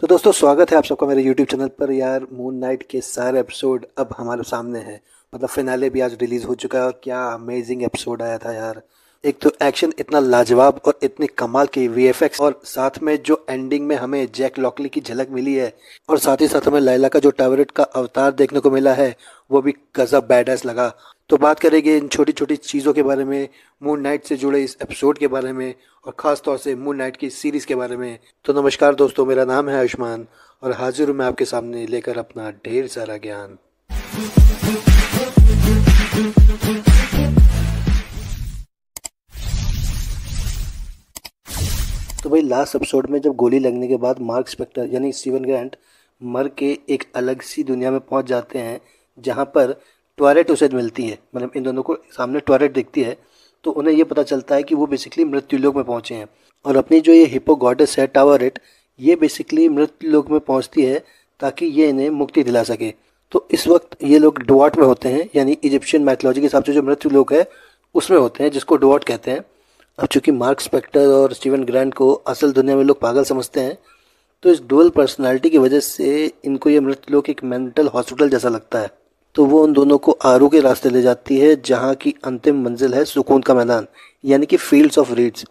तो दोस्तों स्वागत है आप सबका मेरे YouTube चैनल पर यार मून नाइट के सारे एपिसोड अब हमारे सामने हैं मतलब फिनाले भी आज रिलीज़ हो चुका है और क्या अमेजिंग एपिसोड आया था यार एक तो एक्शन इतना लाजवाब और इतनी कमाल की वी और साथ में जो एंडिंग में हमें जैक लॉकली की झलक मिली है और साथ ही साथ हमें लैला का जो टावरेट का अवतार देखने को मिला है वो भी गजब बैडस लगा तो बात करेंगे इन छोटी छोटी चीज़ों के बारे में मून नाइट से जुड़े इस एपिसोड के बारे में और ख़ास तौर से मून नाइट की सीरीज़ के बारे में तो नमस्कार दोस्तों मेरा नाम है आयुष्मान और हाजिर हूँ मैं आपके सामने लेकर अपना ढेर सारा ज्ञान तो भाई लास्ट एपिसोड में जब गोली लगने के बाद मार्क स्पेक्टर यानी स्टीवन ग्रांट मर के एक अलग सी दुनिया में पहुंच जाते हैं जहां पर टॉयलेट उसे मिलती है मतलब इन दोनों को सामने टॉयलेट दिखती है तो उन्हें ये पता चलता है कि वो बेसिकली मृत्युलोक में पहुंचे हैं और अपनी जो ये हिपोगॉडस है टावरेट ये बेसिकली मृत्युलोक में पहुंचती है ताकि ये इन्हें मुक्ति दिला सके तो इस वक्त ये लोग डुआट में होते हैं यानी इजिप्शियन मैथोलॉजी के हिसाब से जो मृत्युलोक है उसमें होते हैं जिसको डोवाट कहते हैं अब चूंकि मार्क स्पेक्टर और स्टीवन ग्रैंड को असल दुनिया में लोग पागल समझते हैं तो इस डुअल पर्सनैलिटी की वजह से इनको ये मृत्युलोक एक मेंटल हॉस्पिटल जैसा लगता है तो वो उन दोनों को आरू के रास्ते ले जाती है जहाँ की अंतिम मंजिल है सुकून का मैदान यानी कि फील्ड्स ऑफ रीड्स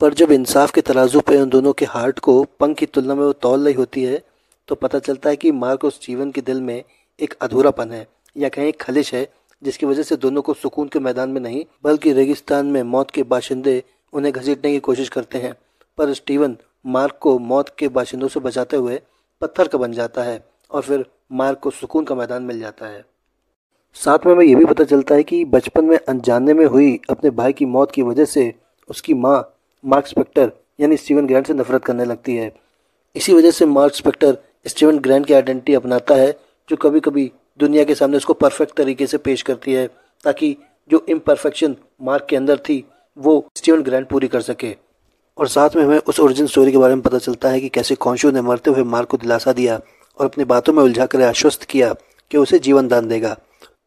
पर जब इंसाफ के तराजू पर उन दोनों के हार्ट को पंख की तुलना में वो तौल रही होती है तो पता चलता है कि मार्क उस जीवन के दिल में एक अधूरापन है या कहें एक खलिश है जिसकी वजह से दोनों को सुकून के मैदान में नहीं बल्कि रेगिस्तान में मौत के बाशिंदे उन्हें घसीटने की कोशिश करते हैं पर स्टीवन मार्क को मौत के बाशिंदों से बचाते हुए पत्थर का बन जाता है और फिर मार्क को सुकून का मैदान मिल जाता है साथ में हमें यह भी पता चलता है कि बचपन में अनजाने में हुई अपने भाई की मौत की वजह से उसकी माँ मार्क स्पेक्टर यानी स्टीवन ग्रैंड से नफरत करने लगती है इसी वजह से मार्क स्पेक्टर स्टीवन ग्रैंड की आइडेंटिटी अपनाता है जो कभी कभी दुनिया के सामने उसको परफेक्ट तरीके से पेश करती है ताकि जो इम्परफेक्शन मार्क के अंदर थी वो स्टीवन ग्रैंड पूरी कर सके और साथ में हमें उस ओरिजिन स्टोरी के बारे में पता चलता है कि कैसे कौशो ने मरते हुए मार्क को दिलासा दिया और अपनी बातों में उलझा कर आश्वस्त किया कि उसे जीवन दान देगा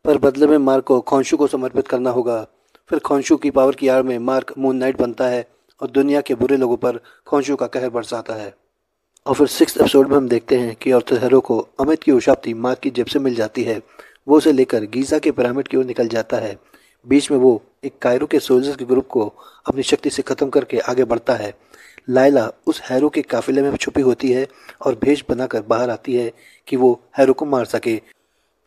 पर बदले में मार्क को खौशु को समर्पित करना होगा फिर खौशु की पावर की आड़ में मार्क मून नाइट बनता है और दुनिया के बुरे लोगों पर खौशु का कहर बरसाता है और फिर सिक्स एपिसोड में हम देखते हैं कि औरतहरों को अमित की उशाप्ति मार्क की जेब से मिल जाती है वो उसे लेकर गीजा के पिरामिड की ओर निकल जाता है बीच में वो एक कायरो के सोल्जर्स के ग्रुप को अपनी शक्ति से ख़त्म करके आगे बढ़ता है लाइला उस हैरो के काफिले में छुपी होती है और भेष बनाकर बाहर आती है कि वो हैरो को मार सके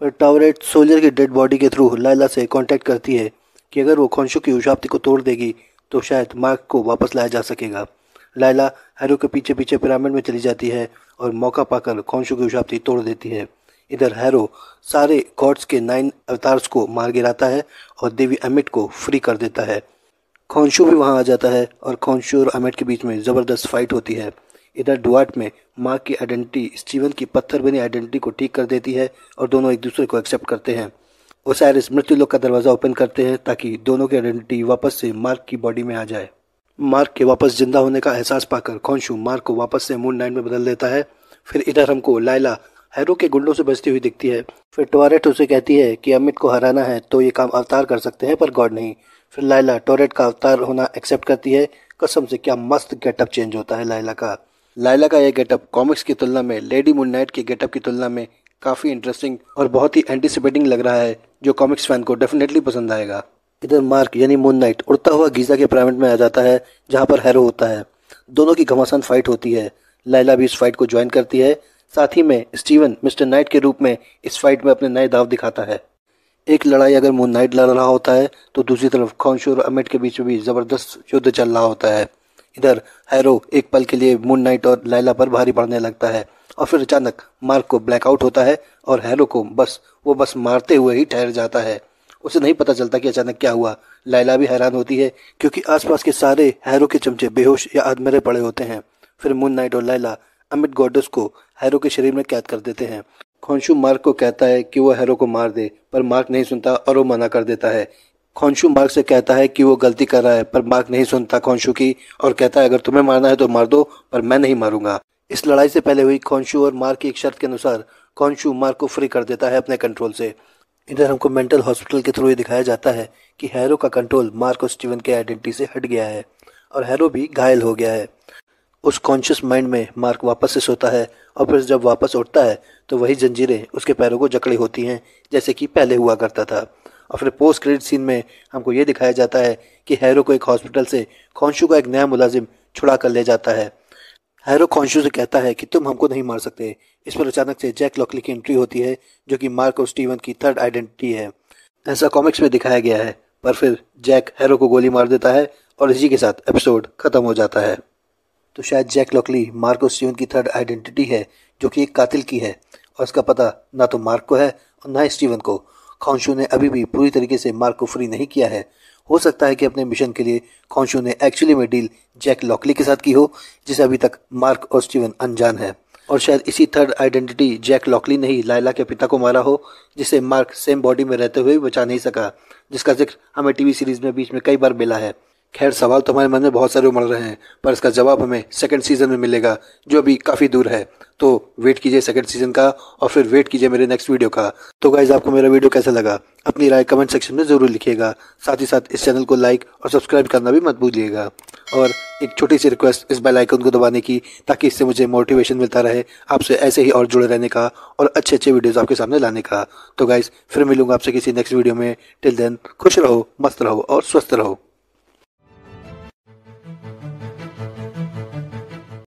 पर टावरेट सोल्जर की डेड बॉडी के थ्रू लाइला से कॉन्टेक्ट करती है कि अगर वो खौशु की उशाप्ति को तोड़ देगी तो शायद मार्क को वापस लाया जा सकेगा लाइला हैरो के पीछे पीछे पिरामिड में चली जाती है और मौका पाकर खौशु की उशाप्ति तोड़ देती है इधर हैरो सारे गॉड्स के नाइन अवतार्स को मार गिराता है और देवी अमिट को फ्री कर देता है खौशु भी वहाँ आ जाता है और खौशु और अमिट के बीच में ज़बरदस्त फाइट होती है इधर डुआट में माँ की आइडेंटिटी स्टीवन की पत्थर बनी आइडेंटिटी को ठीक कर देती है और दोनों एक दूसरे को एक्सेप्ट करते हैं ओसायरिस मृत्यु लोग का दरवाज़ा ओपन करते हैं ताकि दोनों की आइडेंटिटी वापस से मार्क की बॉडी में आ जाए मार्क के वापस जिंदा होने का एहसास पाकर खोंशू मार्क को वापस से मून नाइन में बदल देता है फिर इधर हमको लाइला हैरो के गुंडों से बचती हुई दिखती है फिर टोरेट उसे कहती है कि अमित को हराना है तो ये काम अवतार कर सकते हैं पर गॉड नहीं फिर लाइला टोरेट का अवतार होना एक्सेप्ट करती है कसम से क्या मस्त गेटअप चेंज होता है लाइला का लाइला का यह गेटअप कॉमिक्स की तुलना में लेडी मून नाइट के गेटअप की तुलना में काफ़ी इंटरेस्टिंग और बहुत ही एंटिसिपेटिंग लग रहा है जो कॉमिक्स फैन को डेफिनेटली पसंद आएगा इधर मार्क यानी मून नाइट उड़ता हुआ गीजा के प्राइवेट में आ जाता है जहाँ पर हैरो होता है दोनों की घमासान फाइट होती है लाइला भी इस फाइट को ज्वाइन करती है साथ ही में स्टीवन मिस्टर नाइट के रूप में इस फाइट में अपने नए दाव दिखाता है एक लड़ाई अगर मून नाइट लड़ रहा होता है तो दूसरी तरफ खौनशो और अमिट के बीच में भी ज़बरदस्त युद्ध चल रहा होता है इधर हैरो एक पल के लिए मून नाइट और लाइला पर भारी पड़ने लगता है और फिर अचानक मार्क को ब्लैकआउट होता है और हैरो को बस वो बस मारते हुए ही ठहर जाता है उसे नहीं पता चलता कि अचानक क्या हुआ लाइला भी हैरान होती है क्योंकि आसपास के सारे हैरो के चमचे बेहोश या अधमरे पड़े होते हैं फिर मून नाइट और लाइला अमित गोडस को हैरो के शरीर में कैद कर देते हैं खोशु मार्क को कहता है कि वो हैरो को मार दे पर मार्क नहीं सुनता और वो मना कर देता है खौशु मार्क से कहता है कि वो गलती कर रहा है पर मार्क नहीं सुनता खौशु की और कहता है अगर तुम्हें मारना है तो मार दो पर मैं नहीं मारूंगा इस लड़ाई से पहले हुई खौशु और मार्क की एक शर्त के अनुसार खौशु मार्क को फ्री कर देता है अपने कंट्रोल से इधर हमको मेंटल हॉस्पिटल के थ्रू ये दिखाया जाता है कि हैरो का कंट्रोल मार्क और स्टीवन के आइडेंटिटी से हट गया है और हैरो भी घायल हो गया है उस कॉन्शियस माइंड में मार्क वापस से सोता है और फिर जब वापस उठता है तो वही जंजीरें उसके पैरों को जकड़ी होती हैं जैसे कि पहले हुआ करता था और फिर पोस्ट क्रेडिट सीन में हमको ये दिखाया जाता है कि हैरो को एक हॉस्पिटल से खौशू का एक नया मुलाजिम छुड़ा कर ले जाता है हैरो खौशू से कहता है कि तुम हमको नहीं मार सकते इस पर अचानक से जैक लॉकली की एंट्री होती है जो कि मार्क और स्टीवन की थर्ड आइडेंटिटी है ऐसा कॉमिक्स में दिखाया गया है पर फिर जैक हैरो को गोली मार देता है और इसी के साथ एपिसोड खत्म हो जाता है तो शायद जैक लॉकली मार्क और स्टीवन की थर्ड आइडेंटिटी है जो कि एक कातिल की है और इसका पता ना तो मार्क को है और ना ही स्टीवन को खौशु ने अभी भी पूरी तरीके से मार्क को फ्री नहीं किया है हो सकता है कि अपने मिशन के लिए खौशु ने एक्चुअली में डील जैक लॉकली के साथ की हो जिसे अभी तक मार्क और स्टीवन अनजान है और शायद इसी थर्ड आइडेंटिटी जैक लॉकली ने ही लाइला के पिता को मारा हो जिसे मार्क सेम बॉडी में रहते हुए बचा नहीं सका जिसका जिक्र हमें टीवी सीरीज में बीच में कई बार मिला है खैर सवाल तो हमारे मन में बहुत सारे उमड़ रहे हैं पर इसका जवाब हमें सेकंड सीजन में मिलेगा जो अभी काफ़ी दूर है तो वेट कीजिए सेकंड सीजन का और फिर वेट कीजिए मेरे नेक्स्ट वीडियो का तो गाइज आपको मेरा वीडियो कैसा लगा अपनी राय कमेंट सेक्शन में ज़रूर लिखिएगा साथ ही साथ इस चैनल को लाइक और सब्सक्राइब करना भी मत भूलिएगा और एक छोटी सी रिक्वेस्ट इस बेल आइकन को दबाने की ताकि इससे मुझे मोटिवेशन मिलता रहे आपसे ऐसे ही और जुड़े रहने का और अच्छे अच्छे वीडियोस आपके सामने लाने का तो गाइज फिर मिलूंगा आपसे किसी नेक्स्ट वीडियो में टिल देन खुश रहो मस्त रहो और स्वस्थ रहो